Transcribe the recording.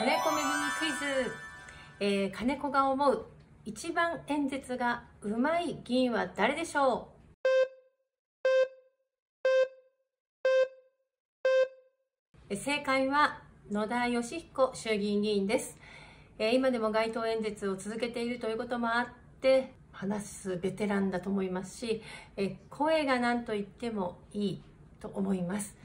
金子めぐみクイズ、えー、金子が思う一番演説がうまい議員は誰でしょう正解は野田義彦衆議院議員です、えー、今でも街頭演説を続けているということもあって話すベテランだと思いますし、えー、声が何と言ってもいいと思います